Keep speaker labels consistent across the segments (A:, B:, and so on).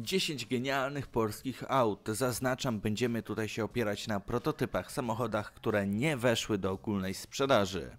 A: 10 genialnych polskich aut. Zaznaczam, będziemy tutaj się opierać na prototypach, samochodach, które nie weszły do ogólnej sprzedaży.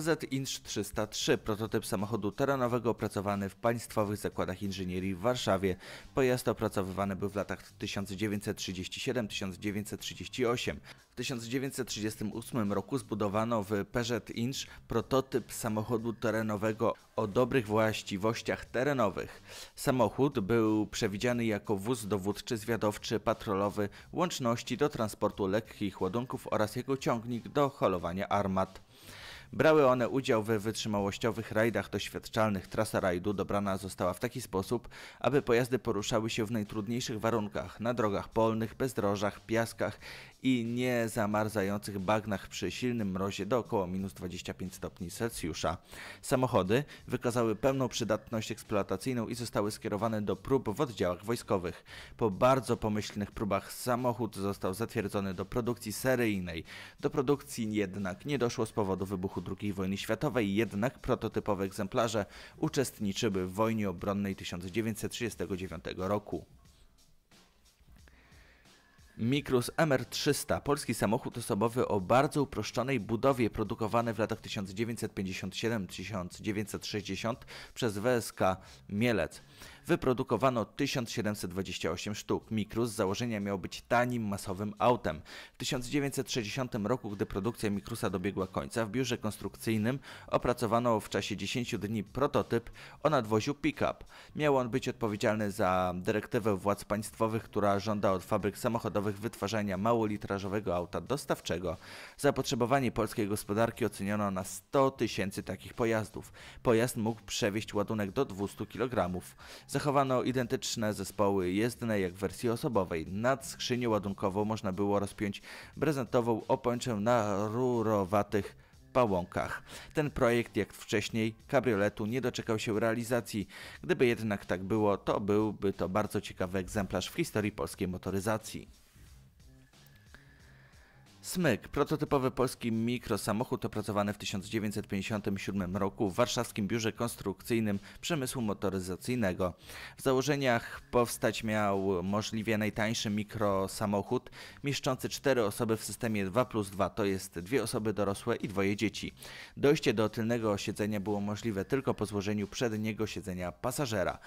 A: PZ Inż 303, prototyp samochodu terenowego opracowany w Państwowych Zakładach Inżynierii w Warszawie. Pojazd opracowywany był w latach 1937-1938. W 1938 roku zbudowano w PZ Inch prototyp samochodu terenowego o dobrych właściwościach terenowych. Samochód był przewidziany jako wóz dowódczy, zwiadowczy, patrolowy, łączności do transportu lekkich ładunków oraz jego ciągnik do holowania armat. Brały one udział we wytrzymałościowych rajdach doświadczalnych. Trasa rajdu dobrana została w taki sposób, aby pojazdy poruszały się w najtrudniejszych warunkach na drogach polnych, bezdrożach, piaskach i nie zamarzających bagnach przy silnym mrozie do około minus 25 stopni Celsjusza. Samochody wykazały pełną przydatność eksploatacyjną i zostały skierowane do prób w oddziałach wojskowych. Po bardzo pomyślnych próbach samochód został zatwierdzony do produkcji seryjnej. Do produkcji jednak nie doszło z powodu wybuchu II wojny światowej, jednak prototypowe egzemplarze uczestniczyły w wojnie obronnej 1939 roku. Mikrus MR300, polski samochód osobowy o bardzo uproszczonej budowie, produkowany w latach 1957-1960 przez WSK Mielec wyprodukowano 1728 sztuk. Mikrus z założenia miał być tanim, masowym autem. W 1960 roku, gdy produkcja Mikrusa dobiegła końca, w biurze konstrukcyjnym opracowano w czasie 10 dni prototyp o nadwoziu pick-up. Miał on być odpowiedzialny za dyrektywę władz państwowych, która żąda od fabryk samochodowych wytwarzania małolitrażowego auta dostawczego. Zapotrzebowanie polskiej gospodarki oceniono na 100 tysięcy takich pojazdów. Pojazd mógł przewieźć ładunek do 200 kg. Zachowano identyczne zespoły jezdne jak w wersji osobowej. Nad skrzynią ładunkową można było rozpiąć prezentową opończę na rurowatych pałąkach. Ten projekt, jak wcześniej, kabrioletu nie doczekał się realizacji. Gdyby jednak tak było, to byłby to bardzo ciekawy egzemplarz w historii polskiej motoryzacji. Smyk, prototypowy polski mikrosamochód opracowany w 1957 roku w warszawskim biurze konstrukcyjnym przemysłu motoryzacyjnego. W założeniach powstać miał możliwie najtańszy mikrosamochód mieszczący cztery osoby w systemie 2 plus 2, to jest dwie osoby dorosłe i dwoje dzieci. Dojście do tylnego siedzenia było możliwe tylko po złożeniu przedniego siedzenia pasażera.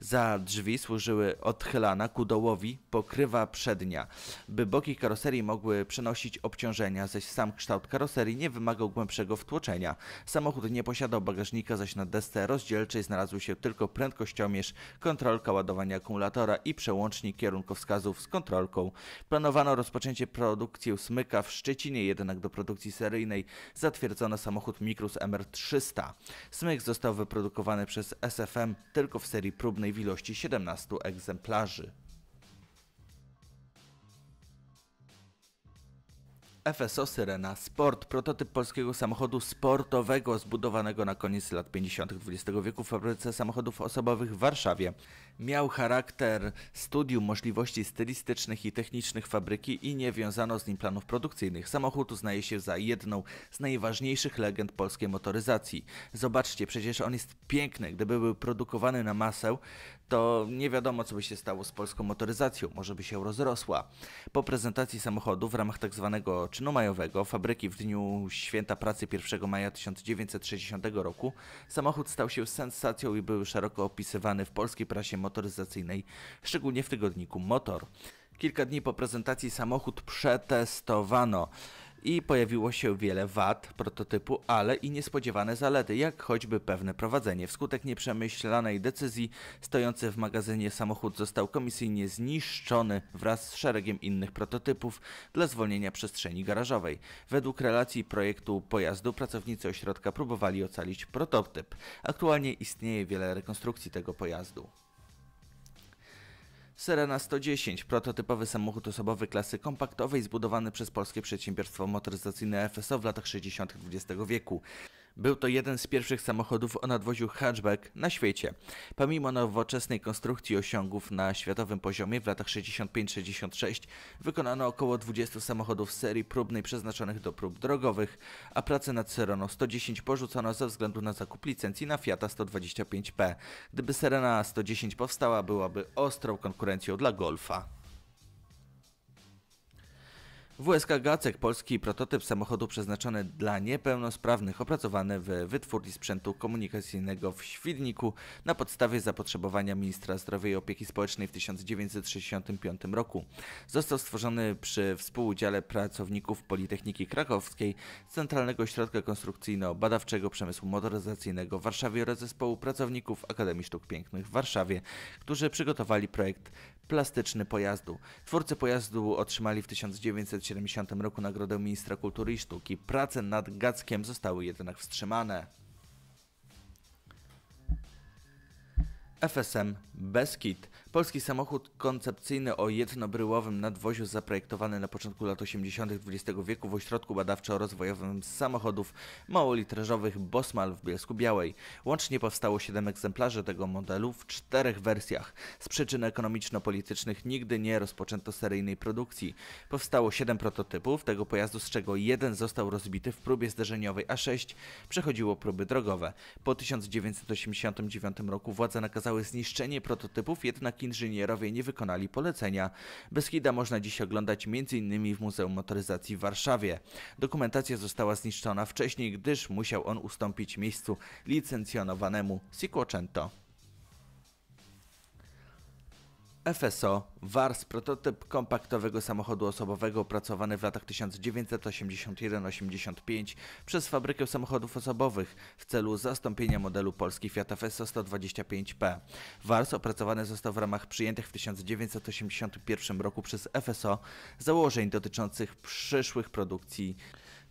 A: Za drzwi służyły odchylana ku dołowi pokrywa przednia, by boki karoserii mogły przenosić obciążenia, zaś sam kształt karoserii nie wymagał głębszego wtłoczenia. Samochód nie posiadał bagażnika, zaś na desce rozdzielczej znalazły się tylko prędkościomierz, kontrolka ładowania akumulatora i przełącznik kierunkowskazów z kontrolką. Planowano rozpoczęcie produkcji Smyka w Szczecinie, jednak do produkcji seryjnej zatwierdzono samochód Mikrus MR300. Smyk został wyprodukowany przez SFM tylko w serii próbnej w ilości 17 egzemplarzy. FSO Syrena Sport, prototyp polskiego samochodu sportowego zbudowanego na koniec lat 50. XX wieku w fabryce samochodów osobowych w Warszawie. Miał charakter studium możliwości stylistycznych i technicznych fabryki i nie wiązano z nim planów produkcyjnych. Samochód uznaje się za jedną z najważniejszych legend polskiej motoryzacji. Zobaczcie, przecież on jest piękny. Gdyby był produkowany na masę, to nie wiadomo, co by się stało z polską motoryzacją, może by się rozrosła. Po prezentacji samochodu w ramach tzw. Tak czynu majowego fabryki w dniu święta pracy 1 maja 1960 roku samochód stał się sensacją i był szeroko opisywany w polskiej prasie motoryzacyjnej, szczególnie w tygodniku Motor. Kilka dni po prezentacji samochód przetestowano i pojawiło się wiele wad prototypu, ale i niespodziewane zalety, jak choćby pewne prowadzenie. Wskutek nieprzemyślanej decyzji stojący w magazynie samochód został komisyjnie zniszczony wraz z szeregiem innych prototypów dla zwolnienia przestrzeni garażowej. Według relacji projektu pojazdu pracownicy ośrodka próbowali ocalić prototyp. Aktualnie istnieje wiele rekonstrukcji tego pojazdu. Serena 110, prototypowy samochód osobowy klasy kompaktowej zbudowany przez polskie przedsiębiorstwo motoryzacyjne FSO w latach 60. XX wieku. Był to jeden z pierwszych samochodów o nadwoziu hatchback na świecie. Pomimo nowoczesnej konstrukcji osiągów na światowym poziomie w latach 65-66 wykonano około 20 samochodów serii próbnej przeznaczonych do prób drogowych, a prace nad Sereną 110 porzucono ze względu na zakup licencji na Fiata 125P. Gdyby Serena 110 powstała, byłaby ostrą konkurencją dla Golfa. WSK Gacek, polski prototyp samochodu przeznaczony dla niepełnosprawnych, opracowany w Wytwórni Sprzętu Komunikacyjnego w Świdniku na podstawie zapotrzebowania ministra zdrowia i opieki społecznej w 1965 roku. Został stworzony przy współudziale pracowników Politechniki Krakowskiej, Centralnego Ośrodka Konstrukcyjno-Badawczego Przemysłu Motoryzacyjnego w Warszawie oraz zespołu pracowników Akademii Sztuk Pięknych w Warszawie, którzy przygotowali projekt plastyczny pojazdu. Twórcy pojazdu otrzymali w roku. 1970 roku Nagrodę Ministra Kultury i Sztuki. Prace nad Gackiem zostały jednak wstrzymane. FSM Beskid polski samochód koncepcyjny o jednobryłowym nadwoziu zaprojektowany na początku lat 80. XX wieku w Ośrodku Badawczo-Rozwojowym Samochodów Małolitrażowych Bosmal w Bielsku Białej. Łącznie powstało 7 egzemplarzy tego modelu w czterech wersjach. Z przyczyn ekonomiczno-politycznych nigdy nie rozpoczęto seryjnej produkcji. Powstało 7 prototypów tego pojazdu, z czego jeden został rozbity w próbie zderzeniowej, a 6 przechodziło próby drogowe. Po 1989 roku władze nakazały zniszczenie prototypów, jednak inżynierowie nie wykonali polecenia. Beskida można dziś oglądać m.in. w Muzeum Motoryzacji w Warszawie. Dokumentacja została zniszczona wcześniej, gdyż musiał on ustąpić miejscu licencjonowanemu Siquocento. FSO Wars, prototyp kompaktowego samochodu osobowego opracowany w latach 1981-85 przez fabrykę samochodów osobowych w celu zastąpienia modelu polski Fiat FSO 125P. Wars opracowany został w ramach przyjętych w 1981 roku przez FSO założeń dotyczących przyszłych produkcji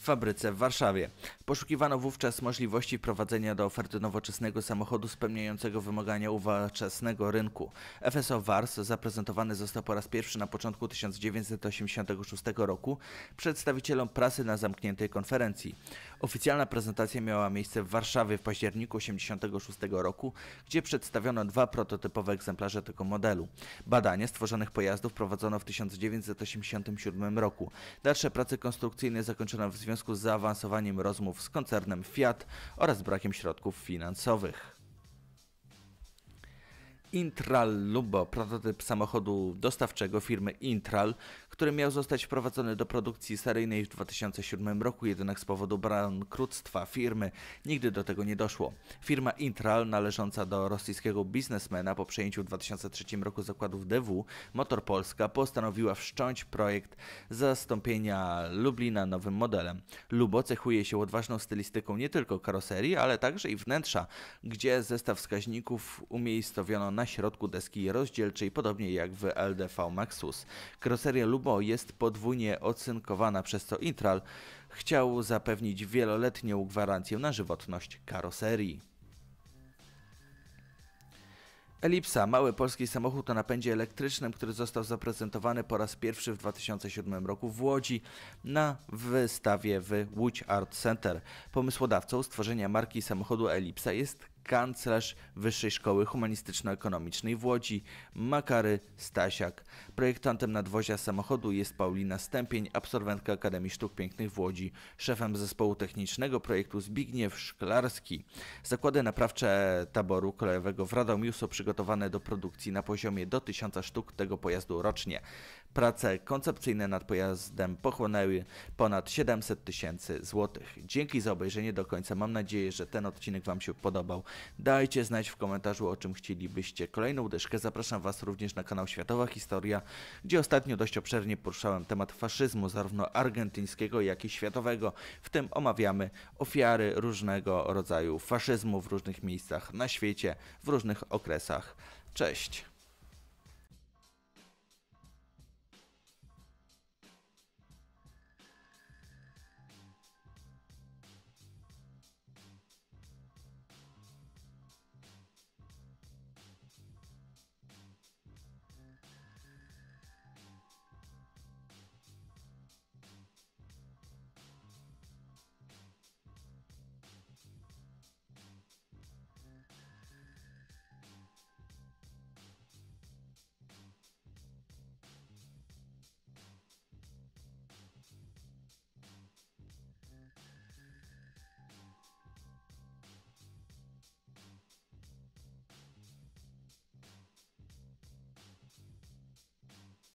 A: fabryce w Warszawie. Poszukiwano wówczas możliwości wprowadzenia do oferty nowoczesnego samochodu spełniającego wymagania uwaczesnego rynku. FSO Wars zaprezentowany został po raz pierwszy na początku 1986 roku przedstawicielom prasy na zamkniętej konferencji. Oficjalna prezentacja miała miejsce w Warszawie w październiku 1986 roku, gdzie przedstawiono dwa prototypowe egzemplarze tego modelu. Badanie stworzonych pojazdów prowadzono w 1987 roku. Dalsze prace konstrukcyjne zakończono w związku związku z zaawansowaniem rozmów z koncernem Fiat oraz brakiem środków finansowych. Intral lubo prototyp samochodu dostawczego firmy Intral, który miał zostać wprowadzony do produkcji seryjnej w 2007 roku, jednak z powodu bankructwa firmy nigdy do tego nie doszło. Firma Intral, należąca do rosyjskiego biznesmena po przejęciu w 2003 roku zakładów DW Motor Polska, postanowiła wszcząć projekt zastąpienia Lublina nowym modelem. Lubo cechuje się odważną stylistyką nie tylko karoserii, ale także i wnętrza, gdzie zestaw wskaźników umiejscowiono na na środku deski rozdzielczej, podobnie jak w LDV Maxus. Karoseria Lubo jest podwójnie ocynkowana, przez co Intral chciał zapewnić wieloletnią gwarancję na żywotność karoserii. Elipsa, mały polski samochód na napędzie elektrycznym, który został zaprezentowany po raz pierwszy w 2007 roku w Łodzi na wystawie w Łódź Art Center. Pomysłodawcą stworzenia marki samochodu Elipsa jest kanclerz Wyższej Szkoły Humanistyczno-Ekonomicznej w Łodzi Makary Stasiak. Projektantem nadwozia samochodu jest Paulina Stępień, absolwentka Akademii Sztuk Pięknych w Łodzi, szefem zespołu technicznego projektu Zbigniew Szklarski. Zakłady naprawcze taboru kolejowego w Radomiu są przygotowane do produkcji na poziomie do 1000 sztuk tego pojazdu rocznie. Prace koncepcyjne nad pojazdem pochłonęły ponad 700 tysięcy złotych. Dzięki za obejrzenie do końca. Mam nadzieję, że ten odcinek Wam się podobał. Dajcie znać w komentarzu, o czym chcielibyście kolejną uderzkę. Zapraszam Was również na kanał Światowa Historia, gdzie ostatnio dość obszernie poruszałem temat faszyzmu, zarówno argentyńskiego, jak i światowego. W tym omawiamy ofiary różnego rodzaju faszyzmu w różnych miejscach na świecie, w różnych okresach. Cześć!